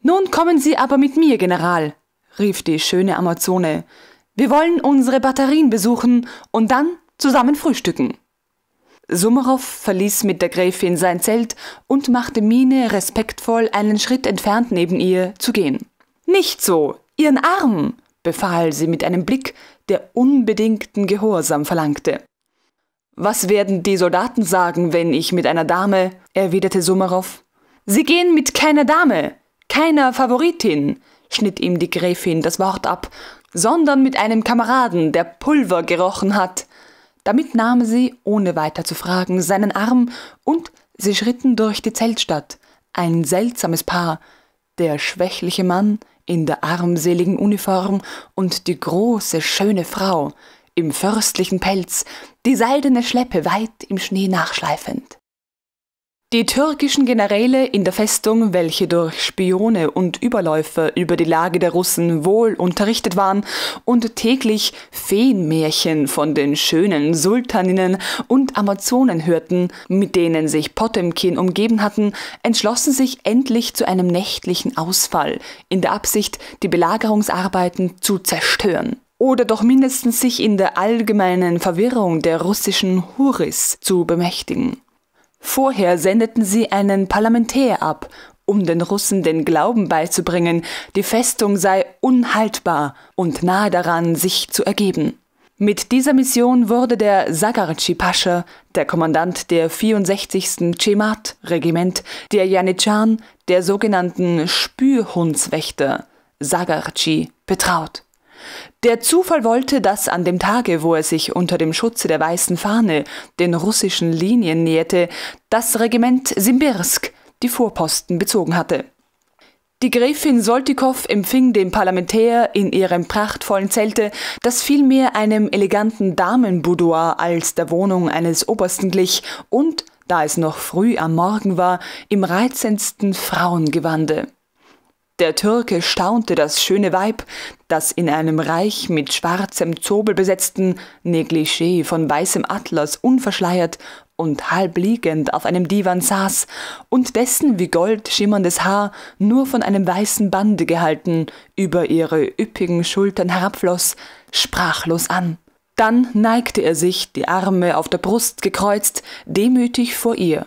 Nun kommen Sie aber mit mir, General, rief die schöne Amazone. Wir wollen unsere Batterien besuchen und dann zusammen frühstücken. Sumarow verließ mit der Gräfin sein Zelt und machte Miene respektvoll einen Schritt entfernt neben ihr zu gehen. Nicht so, Ihren Arm, befahl sie mit einem Blick, der unbedingten Gehorsam verlangte. Was werden die Soldaten sagen, wenn ich mit einer Dame, erwiderte Sumarow. Sie gehen mit keiner Dame, keiner Favoritin, schnitt ihm die Gräfin das Wort ab, sondern mit einem Kameraden, der Pulver gerochen hat. Damit nahm sie, ohne weiter zu fragen, seinen Arm und sie schritten durch die Zeltstadt. Ein seltsames Paar, der schwächliche Mann in der armseligen Uniform und die große, schöne Frau im fürstlichen Pelz, die seidene Schleppe weit im Schnee nachschleifend. Die türkischen Generäle in der Festung, welche durch Spione und Überläufer über die Lage der Russen wohl unterrichtet waren und täglich Feenmärchen von den schönen Sultaninnen und Amazonen hörten, mit denen sich Potemkin umgeben hatten, entschlossen sich endlich zu einem nächtlichen Ausfall, in der Absicht, die Belagerungsarbeiten zu zerstören oder doch mindestens sich in der allgemeinen Verwirrung der russischen Huris zu bemächtigen. Vorher sendeten sie einen Parlamentär ab, um den Russen den Glauben beizubringen, die Festung sei unhaltbar und nahe daran, sich zu ergeben. Mit dieser Mission wurde der Sagarci Pascha, der Kommandant der 64. Cemat-Regiment der Janitschan, der sogenannten Spürhundswächter Sagarci, betraut. Der Zufall wollte, dass an dem Tage, wo er sich unter dem Schutze der weißen Fahne den russischen Linien näherte, das Regiment Simbirsk die Vorposten bezogen hatte. Die Gräfin Soltikow empfing den Parlamentär in ihrem prachtvollen Zelte, das vielmehr einem eleganten Damenboudoir als der Wohnung eines Obersten glich und, da es noch früh am Morgen war, im reizendsten Frauengewande. Der Türke staunte das schöne Weib, das in einem reich mit schwarzem Zobel besetzten Negligé von weißem Atlas unverschleiert und halb liegend auf einem Divan saß und dessen wie Gold schimmerndes Haar nur von einem weißen Bande gehalten über ihre üppigen Schultern herabfloss, sprachlos an. Dann neigte er sich, die Arme auf der Brust gekreuzt, demütig vor ihr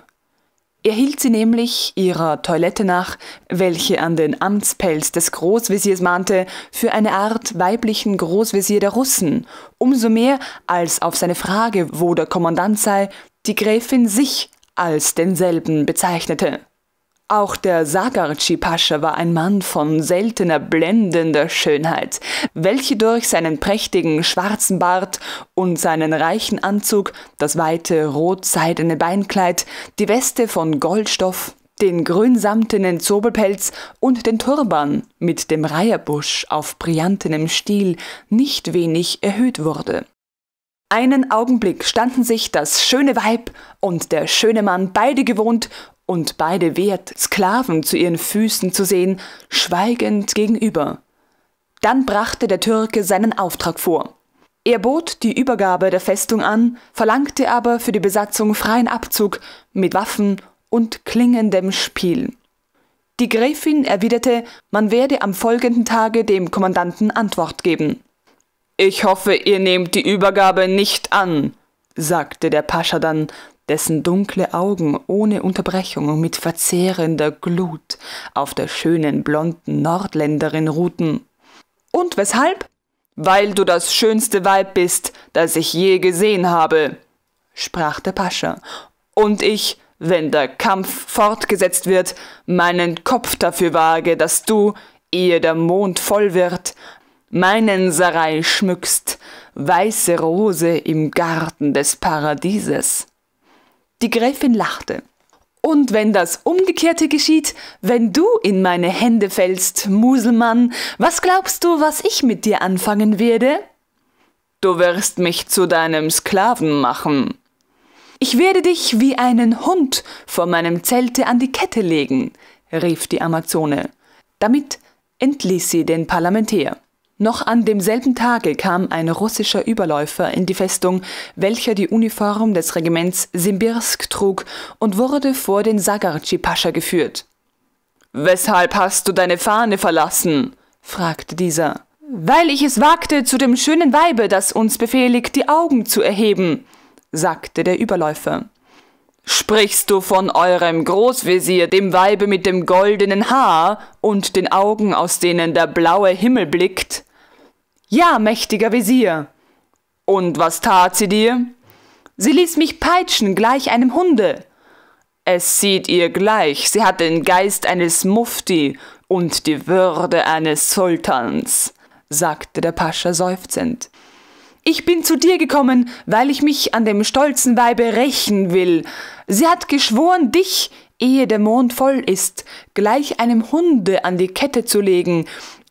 er hielt sie nämlich ihrer Toilette nach, welche an den Amtspelz des Großveziers mahnte, für eine Art weiblichen Großvezier der Russen, umso mehr als auf seine Frage, wo der Kommandant sei, die Gräfin sich als denselben bezeichnete. Auch der Sagarchi Pascha war ein Mann von seltener blendender Schönheit, welche durch seinen prächtigen schwarzen Bart und seinen reichen Anzug, das weite rotseidene Beinkleid, die Weste von Goldstoff, den grünsamtenen Zobelpelz und den Turban mit dem Reiherbusch auf brillantenem Stiel nicht wenig erhöht wurde. Einen Augenblick standen sich das schöne Weib und der schöne Mann beide gewohnt und beide wert, Sklaven zu ihren Füßen zu sehen, schweigend gegenüber. Dann brachte der Türke seinen Auftrag vor. Er bot die Übergabe der Festung an, verlangte aber für die Besatzung freien Abzug mit Waffen und klingendem Spiel. Die Gräfin erwiderte, man werde am folgenden Tage dem Kommandanten Antwort geben. Ich hoffe, ihr nehmt die Übergabe nicht an, sagte der Pascha dann dessen dunkle Augen ohne Unterbrechung und mit verzehrender Glut auf der schönen blonden Nordländerin ruhten. Und weshalb? Weil du das schönste Weib bist, das ich je gesehen habe, sprach der Pascha, und ich, wenn der Kampf fortgesetzt wird, meinen Kopf dafür wage, dass du, ehe der Mond voll wird, meinen Sarai schmückst, weiße Rose im Garten des Paradieses. Die Gräfin lachte. Und wenn das Umgekehrte geschieht, wenn du in meine Hände fällst, Muselmann, was glaubst du, was ich mit dir anfangen werde? Du wirst mich zu deinem Sklaven machen. Ich werde dich wie einen Hund vor meinem Zelte an die Kette legen, rief die Amazone. Damit entließ sie den Parlamentär. Noch an demselben Tage kam ein russischer Überläufer in die Festung, welcher die Uniform des Regiments Simbirsk trug und wurde vor den Sagarci-Pascha geführt. Weshalb hast du deine Fahne verlassen? fragte dieser. Weil ich es wagte, zu dem schönen Weibe, das uns befehligt, die Augen zu erheben, sagte der Überläufer. Sprichst du von eurem Großvezier, dem Weibe mit dem goldenen Haar und den Augen, aus denen der blaue Himmel blickt? Ja, mächtiger Wesir. Und was tat sie dir? Sie ließ mich peitschen, gleich einem Hunde. Es sieht ihr gleich, sie hat den Geist eines Mufti und die Würde eines Sultans, sagte der Pascha seufzend. Ich bin zu dir gekommen, weil ich mich an dem stolzen Weibe rächen will. Sie hat geschworen, dich, ehe der Mond voll ist, gleich einem Hunde an die Kette zu legen,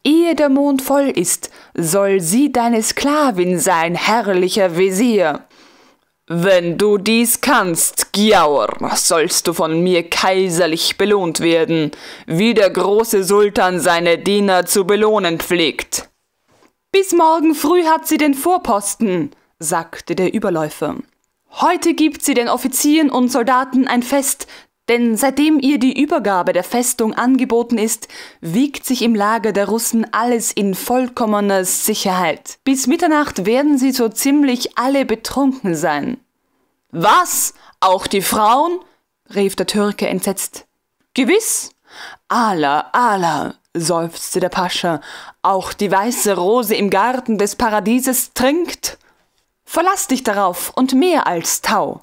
Ehe der Mond voll ist, soll sie deine Sklavin sein, herrlicher Wesir. Wenn du dies kannst, Giaur, sollst du von mir kaiserlich belohnt werden, wie der große Sultan seine Diener zu belohnen pflegt. Bis morgen früh hat sie den Vorposten, sagte der Überläufer. Heute gibt sie den Offizieren und Soldaten ein Fest, denn seitdem ihr die Übergabe der Festung angeboten ist, wiegt sich im Lager der Russen alles in vollkommener Sicherheit. Bis Mitternacht werden sie so ziemlich alle betrunken sein. Was? Auch die Frauen? rief der Türke entsetzt. Gewiss. Allah, Allah, seufzte der Pascha, auch die weiße Rose im Garten des Paradieses trinkt. Verlass dich darauf und mehr als Tau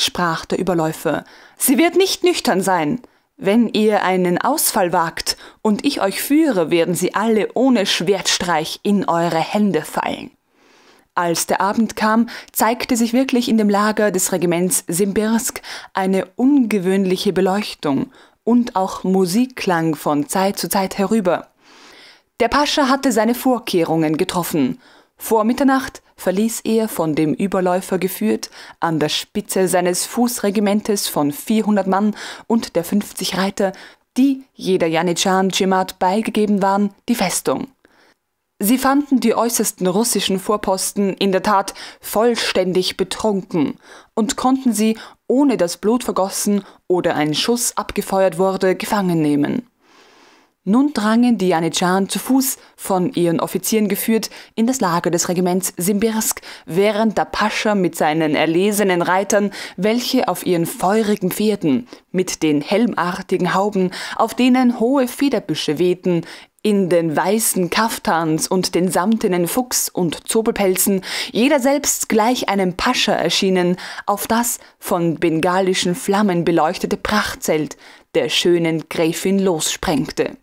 sprach der Überläufer, sie wird nicht nüchtern sein. Wenn ihr einen Ausfall wagt und ich euch führe, werden sie alle ohne Schwertstreich in eure Hände fallen. Als der Abend kam, zeigte sich wirklich in dem Lager des Regiments Simbirsk eine ungewöhnliche Beleuchtung und auch Musikklang von Zeit zu Zeit herüber. Der Pascha hatte seine Vorkehrungen getroffen. Vor Mitternacht verließ er, von dem Überläufer geführt, an der Spitze seines Fußregimentes von 400 Mann und der 50 Reiter, die jeder Janitschan Cemat beigegeben waren, die Festung. Sie fanden die äußersten russischen Vorposten in der Tat vollständig betrunken und konnten sie, ohne dass Blut vergossen oder ein Schuss abgefeuert wurde, gefangen nehmen. Nun drangen die Janitscharen zu Fuß, von ihren Offizieren geführt, in das Lager des Regiments Simbirsk, während der Pascha mit seinen erlesenen Reitern, welche auf ihren feurigen Pferden, mit den helmartigen Hauben, auf denen hohe Federbüsche wehten, in den weißen Kaftans und den samtenen Fuchs- und Zobelpelzen, jeder selbst gleich einem Pascha erschienen, auf das von bengalischen Flammen beleuchtete Prachtzelt der schönen Gräfin lossprengte.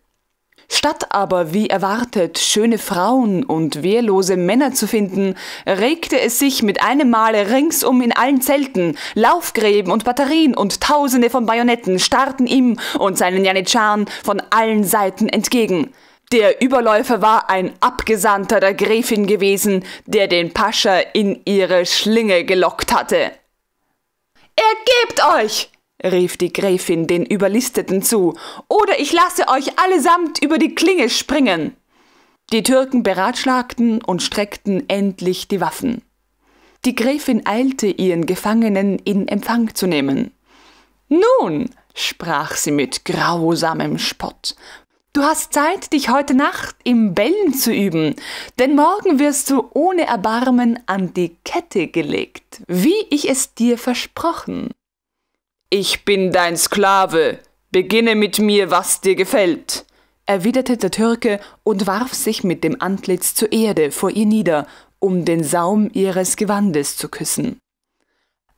Statt aber, wie erwartet, schöne Frauen und wehrlose Männer zu finden, regte es sich mit einem Male ringsum in allen Zelten. Laufgräben und Batterien und Tausende von Bajonetten starrten ihm und seinen Janitscharen von allen Seiten entgegen. Der Überläufer war ein Abgesandter der Gräfin gewesen, der den Pascha in ihre Schlinge gelockt hatte. Ergebt euch! rief die Gräfin den Überlisteten zu, oder ich lasse euch allesamt über die Klinge springen. Die Türken beratschlagten und streckten endlich die Waffen. Die Gräfin eilte, ihren Gefangenen in Empfang zu nehmen. Nun, sprach sie mit grausamem Spott, Du hast Zeit, dich heute Nacht im Bellen zu üben, denn morgen wirst du ohne Erbarmen an die Kette gelegt, wie ich es dir versprochen. Ich bin dein Sklave. Beginne mit mir, was dir gefällt, erwiderte der Türke und warf sich mit dem Antlitz zur Erde vor ihr nieder, um den Saum ihres Gewandes zu küssen.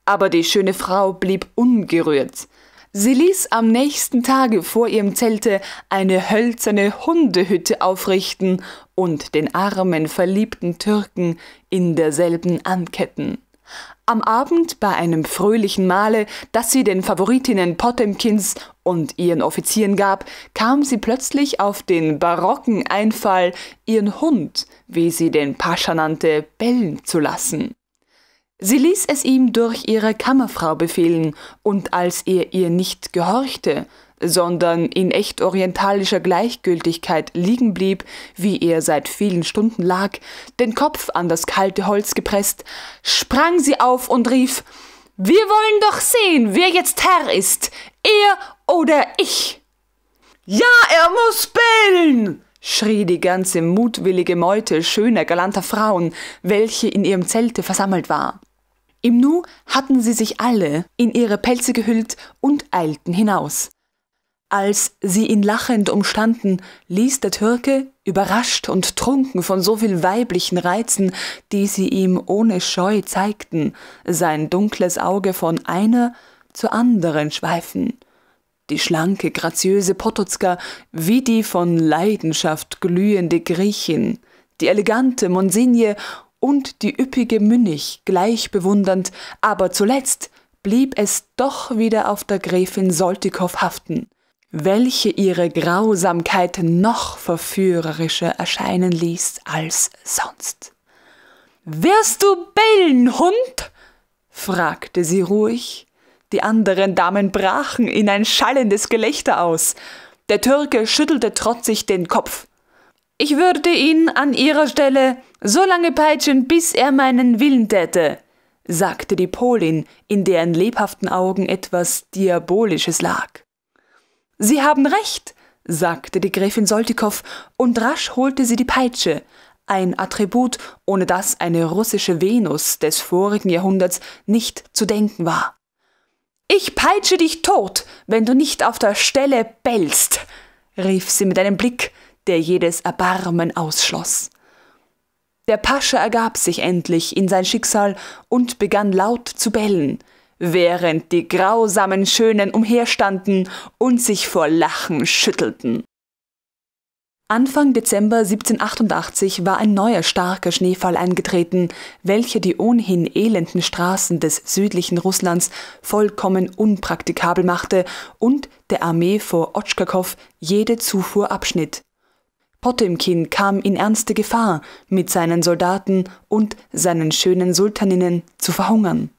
Aber die schöne Frau blieb ungerührt. Sie ließ am nächsten Tage vor ihrem Zelte eine hölzerne Hundehütte aufrichten und den armen, verliebten Türken in derselben anketten am Abend bei einem fröhlichen Mahle, das sie den Favoritinnen Potemkins und ihren Offizieren gab, kam sie plötzlich auf den barocken Einfall, ihren Hund, wie sie den Pascha nannte, bellen zu lassen. Sie ließ es ihm durch ihre Kammerfrau befehlen, und als er ihr nicht gehorchte, sondern in echt orientalischer Gleichgültigkeit liegen blieb, wie er seit vielen Stunden lag, den Kopf an das kalte Holz gepresst, sprang sie auf und rief Wir wollen doch sehen, wer jetzt Herr ist, er oder ich. Ja, er muss bellen! schrie die ganze mutwillige Meute schöner, galanter Frauen, welche in ihrem Zelte versammelt war. Im Nu hatten sie sich alle in ihre Pelze gehüllt und eilten hinaus. Als sie ihn lachend umstanden, ließ der Türke, überrascht und trunken von so viel weiblichen Reizen, die sie ihm ohne Scheu zeigten, sein dunkles Auge von einer zur anderen schweifen. Die schlanke, graziöse Pototzka, wie die von Leidenschaft glühende Griechin, die elegante Monsigne und die üppige Münich gleich bewundernd, aber zuletzt blieb es doch wieder auf der Gräfin Soltikow haften welche ihre Grausamkeit noch verführerischer erscheinen ließ als sonst. Wirst du bellen, Hund? fragte sie ruhig. Die anderen Damen brachen in ein schallendes Gelächter aus. Der Türke schüttelte trotzig den Kopf. Ich würde ihn an ihrer Stelle so lange peitschen, bis er meinen Willen täte, sagte die Polin, in deren lebhaften Augen etwas Diabolisches lag. Sie haben recht, sagte die Gräfin Soltikow, und rasch holte sie die Peitsche, ein Attribut, ohne das eine russische Venus des vorigen Jahrhunderts nicht zu denken war. Ich peitsche dich tot, wenn du nicht auf der Stelle bellst, rief sie mit einem Blick, der jedes Erbarmen ausschloss. Der Pascha ergab sich endlich in sein Schicksal und begann laut zu bellen, während die grausamen Schönen umherstanden und sich vor Lachen schüttelten. Anfang Dezember 1788 war ein neuer starker Schneefall eingetreten, welcher die ohnehin elenden Straßen des südlichen Russlands vollkommen unpraktikabel machte und der Armee vor Otschkakow jede Zufuhr abschnitt. Potemkin kam in ernste Gefahr, mit seinen Soldaten und seinen schönen Sultaninnen zu verhungern.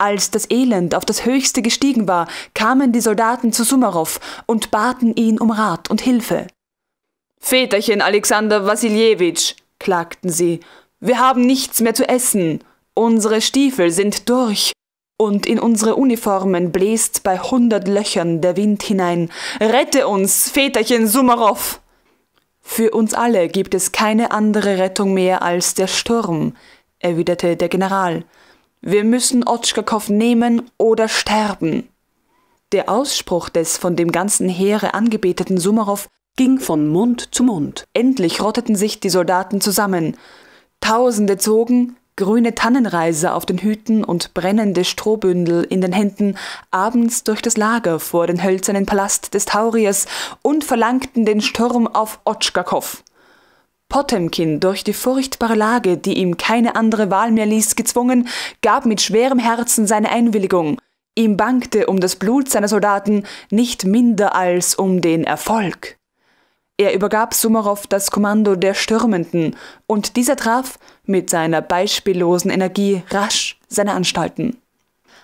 Als das Elend auf das Höchste gestiegen war, kamen die Soldaten zu Sumarow und baten ihn um Rat und Hilfe. Väterchen Alexander Wassiljewitsch, klagten sie, wir haben nichts mehr zu essen, unsere Stiefel sind durch, und in unsere Uniformen bläst bei hundert Löchern der Wind hinein. Rette uns, Väterchen Sumarow! Für uns alle gibt es keine andere Rettung mehr als der Sturm, erwiderte der General. Wir müssen Otschkakow nehmen oder sterben. Der Ausspruch des von dem ganzen Heere angebeteten Sumarow ging von Mund zu Mund. Endlich rotteten sich die Soldaten zusammen. Tausende zogen, grüne Tannenreiser auf den Hüten und brennende Strohbündel in den Händen, abends durch das Lager vor den hölzernen Palast des Tauriers und verlangten den Sturm auf Otschkakow. Potemkin, durch die furchtbare Lage, die ihm keine andere Wahl mehr ließ, gezwungen, gab mit schwerem Herzen seine Einwilligung. Ihm bangte um das Blut seiner Soldaten nicht minder als um den Erfolg. Er übergab Sumarow das Kommando der Stürmenden, und dieser traf mit seiner beispiellosen Energie rasch seine Anstalten.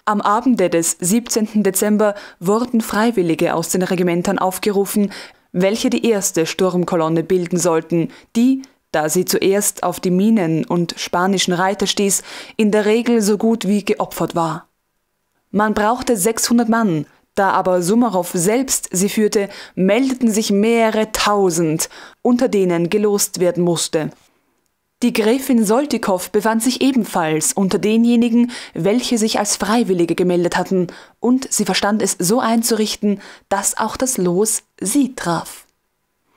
Am Abende des 17. Dezember wurden Freiwillige aus den Regimentern aufgerufen, welche die erste Sturmkolonne bilden sollten, die, da sie zuerst auf die Minen und spanischen Reiter stieß, in der Regel so gut wie geopfert war. Man brauchte 600 Mann, da aber Sumarow selbst sie führte, meldeten sich mehrere tausend, unter denen gelost werden musste. Die Gräfin Soltikow befand sich ebenfalls unter denjenigen, welche sich als Freiwillige gemeldet hatten, und sie verstand es so einzurichten, dass auch das Los sie traf.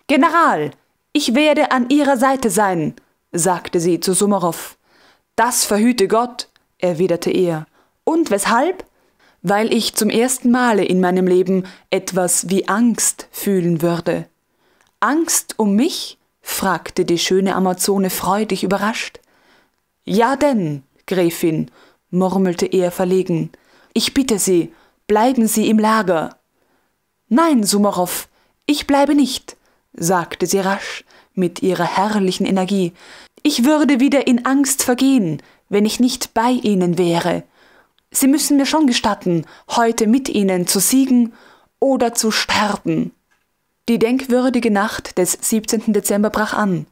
General, ich werde an Ihrer Seite sein, sagte sie zu Sumarow. Das verhüte Gott, erwiderte er. Und weshalb? Weil ich zum ersten Male in meinem Leben etwas wie Angst fühlen würde. Angst um mich? fragte die schöne Amazone freudig überrascht. Ja denn, Gräfin, murmelte er verlegen, ich bitte Sie, bleiben Sie im Lager. Nein, Sumarow, ich bleibe nicht, sagte sie rasch mit ihrer herrlichen Energie. Ich würde wieder in Angst vergehen, wenn ich nicht bei Ihnen wäre. Sie müssen mir schon gestatten, heute mit Ihnen zu siegen oder zu sterben. Die denkwürdige Nacht des 17. Dezember brach an.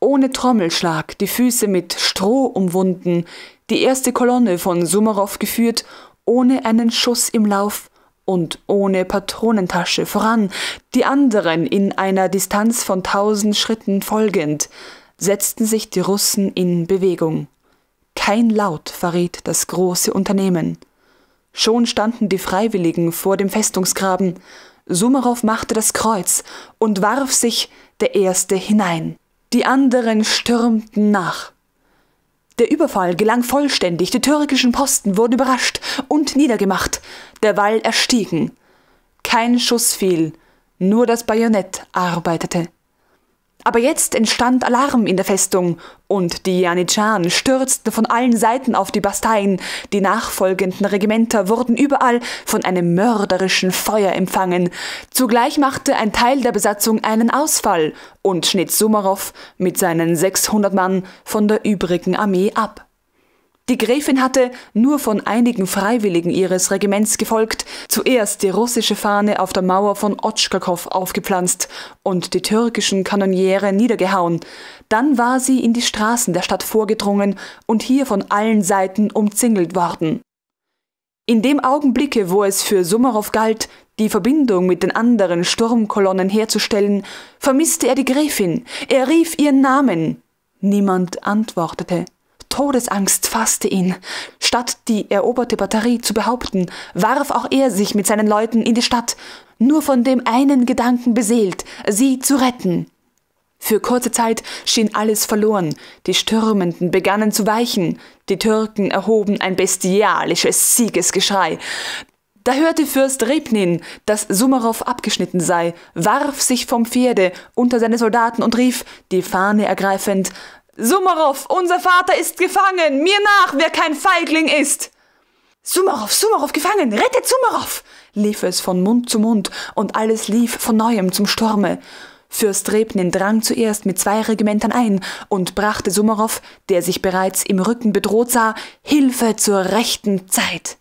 Ohne Trommelschlag, die Füße mit Stroh umwunden, die erste Kolonne von Sumarow geführt, ohne einen Schuss im Lauf und ohne Patronentasche voran, die anderen in einer Distanz von tausend Schritten folgend, setzten sich die Russen in Bewegung. Kein Laut verriet das große Unternehmen. Schon standen die Freiwilligen vor dem Festungsgraben, Sumarow machte das Kreuz und warf sich der Erste hinein. Die anderen stürmten nach. Der Überfall gelang vollständig, die türkischen Posten wurden überrascht und niedergemacht, der Wall erstiegen. Kein Schuss fiel, nur das Bajonett arbeitete. Aber jetzt entstand Alarm in der Festung und die Janitscharen stürzten von allen Seiten auf die Basteien. Die nachfolgenden Regimenter wurden überall von einem mörderischen Feuer empfangen. Zugleich machte ein Teil der Besatzung einen Ausfall und schnitt Sumarow mit seinen 600 Mann von der übrigen Armee ab. Die Gräfin hatte, nur von einigen Freiwilligen ihres Regiments gefolgt, zuerst die russische Fahne auf der Mauer von Otschkakow aufgepflanzt und die türkischen Kanoniere niedergehauen. Dann war sie in die Straßen der Stadt vorgedrungen und hier von allen Seiten umzingelt worden. In dem Augenblicke, wo es für Sumarow galt, die Verbindung mit den anderen Sturmkolonnen herzustellen, vermisste er die Gräfin. Er rief ihren Namen. Niemand antwortete. Todesangst fasste ihn. Statt die eroberte Batterie zu behaupten, warf auch er sich mit seinen Leuten in die Stadt, nur von dem einen Gedanken beseelt, sie zu retten. Für kurze Zeit schien alles verloren, die Stürmenden begannen zu weichen, die Türken erhoben ein bestialisches Siegesgeschrei. Da hörte Fürst Rebnin, dass Sumarow abgeschnitten sei, warf sich vom Pferde unter seine Soldaten und rief, die Fahne ergreifend, Sumarow, unser Vater ist gefangen! Mir nach, wer kein Feigling ist! Sumarow, Sumarow, gefangen! Rettet Sumarow! lief es von Mund zu Mund, und alles lief von neuem zum Sturme. Fürst Rebnin drang zuerst mit zwei Regimentern ein und brachte Sumarow, der sich bereits im Rücken bedroht sah, Hilfe zur rechten Zeit.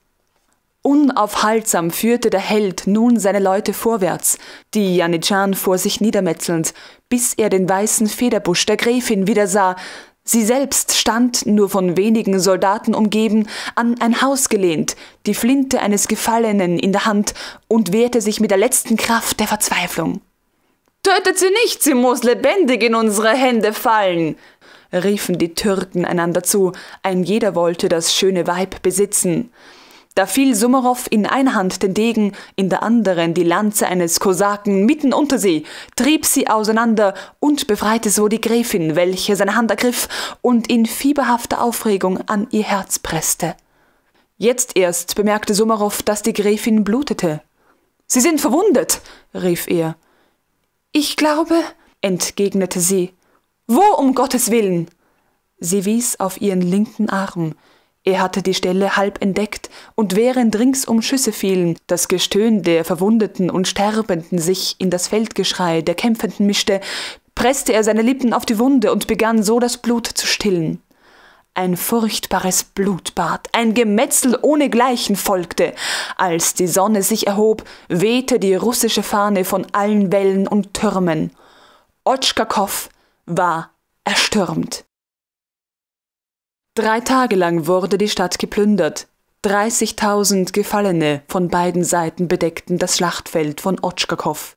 Unaufhaltsam führte der Held nun seine Leute vorwärts, die Janitschan vor sich niedermetzelnd, bis er den weißen Federbusch der Gräfin wieder sah. Sie selbst stand, nur von wenigen Soldaten umgeben, an ein Haus gelehnt, die Flinte eines Gefallenen in der Hand und wehrte sich mit der letzten Kraft der Verzweiflung. Tötet sie nicht, sie muss lebendig in unsere Hände fallen, riefen die Türken einander zu, ein jeder wollte das schöne Weib besitzen. Da fiel Sumarow in einer Hand den Degen, in der anderen die Lanze eines Kosaken mitten unter sie, trieb sie auseinander und befreite so die Gräfin, welche seine Hand ergriff und in fieberhafter Aufregung an ihr Herz presste. Jetzt erst bemerkte Sumarow, dass die Gräfin blutete. Sie sind verwundet, rief er. Ich glaube, entgegnete sie. Wo um Gottes willen? Sie wies auf ihren linken Arm, er hatte die Stelle halb entdeckt, und während ringsum Schüsse fielen, das Gestöhn der Verwundeten und Sterbenden sich in das Feldgeschrei der Kämpfenden mischte, presste er seine Lippen auf die Wunde und begann so das Blut zu stillen. Ein furchtbares Blutbad, ein Gemetzel ohnegleichen folgte. Als die Sonne sich erhob, wehte die russische Fahne von allen Wellen und Türmen. Otschkakow war erstürmt. Drei Tage lang wurde die Stadt geplündert. 30.000 Gefallene von beiden Seiten bedeckten das Schlachtfeld von Otschkakow.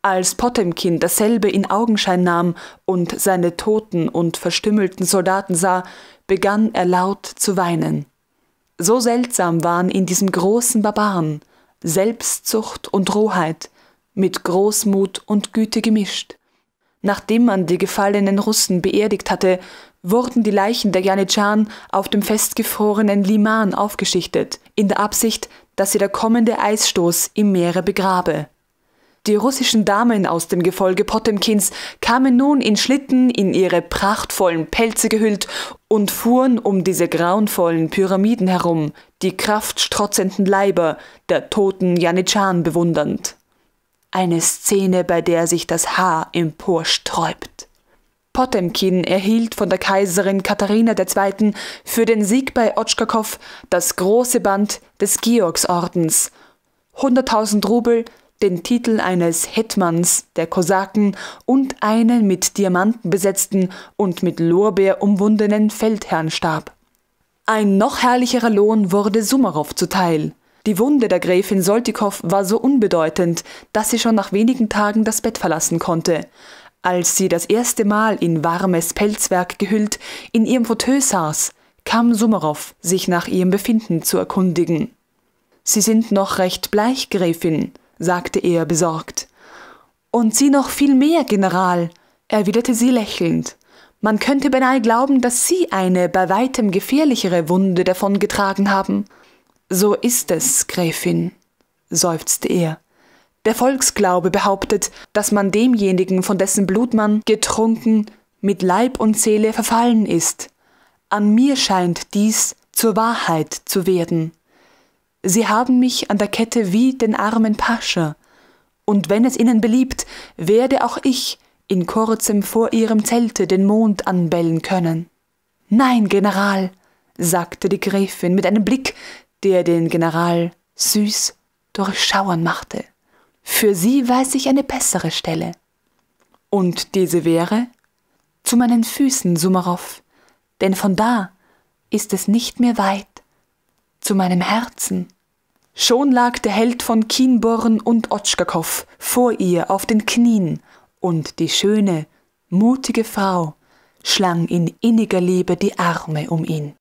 Als Potemkin dasselbe in Augenschein nahm und seine toten und verstümmelten Soldaten sah, begann er laut zu weinen. So seltsam waren in diesem großen Barbaren Selbstzucht und Rohheit, mit Großmut und Güte gemischt. Nachdem man die gefallenen Russen beerdigt hatte, wurden die Leichen der Janitscharen auf dem festgefrorenen Liman aufgeschichtet, in der Absicht, dass sie der kommende Eisstoß im Meere begrabe. Die russischen Damen aus dem Gefolge Potemkins kamen nun in Schlitten in ihre prachtvollen Pelze gehüllt und fuhren um diese grauenvollen Pyramiden herum, die kraftstrotzenden Leiber der toten Janitscharen bewundernd. Eine Szene, bei der sich das Haar emporsträubt. Potemkin erhielt von der Kaiserin Katharina II. für den Sieg bei Otschkakow das große Band des Georgsordens, 100.000 Rubel, den Titel eines Hetmans der Kosaken und einen mit Diamanten besetzten und mit Lorbeer umwundenen Feldherrnstab. Ein noch herrlicherer Lohn wurde Sumarow zuteil. Die Wunde der Gräfin Soltikow war so unbedeutend, dass sie schon nach wenigen Tagen das Bett verlassen konnte. Als sie das erste Mal in warmes Pelzwerk gehüllt in ihrem Fauteuil saß, kam Sumerow, sich nach ihrem Befinden zu erkundigen. Sie sind noch recht bleich, Gräfin, sagte er besorgt. Und Sie noch viel mehr, General, erwiderte sie lächelnd. Man könnte beinahe glauben, dass Sie eine bei weitem gefährlichere Wunde davongetragen haben. So ist es, Gräfin, seufzte er. Der Volksglaube behauptet, dass man demjenigen, von dessen Blut man getrunken, mit Leib und Seele verfallen ist. An mir scheint dies zur Wahrheit zu werden. Sie haben mich an der Kette wie den armen Pascha, und wenn es ihnen beliebt, werde auch ich in kurzem vor ihrem Zelte den Mond anbellen können. Nein, General, sagte die Gräfin mit einem Blick, der den General süß durchschauern machte. Für sie weiß ich eine bessere Stelle. Und diese wäre zu meinen Füßen, Sumarow, denn von da ist es nicht mehr weit zu meinem Herzen. Schon lag der Held von Kienborn und Otschkakow vor ihr auf den Knien, und die schöne, mutige Frau schlang in inniger Liebe die Arme um ihn.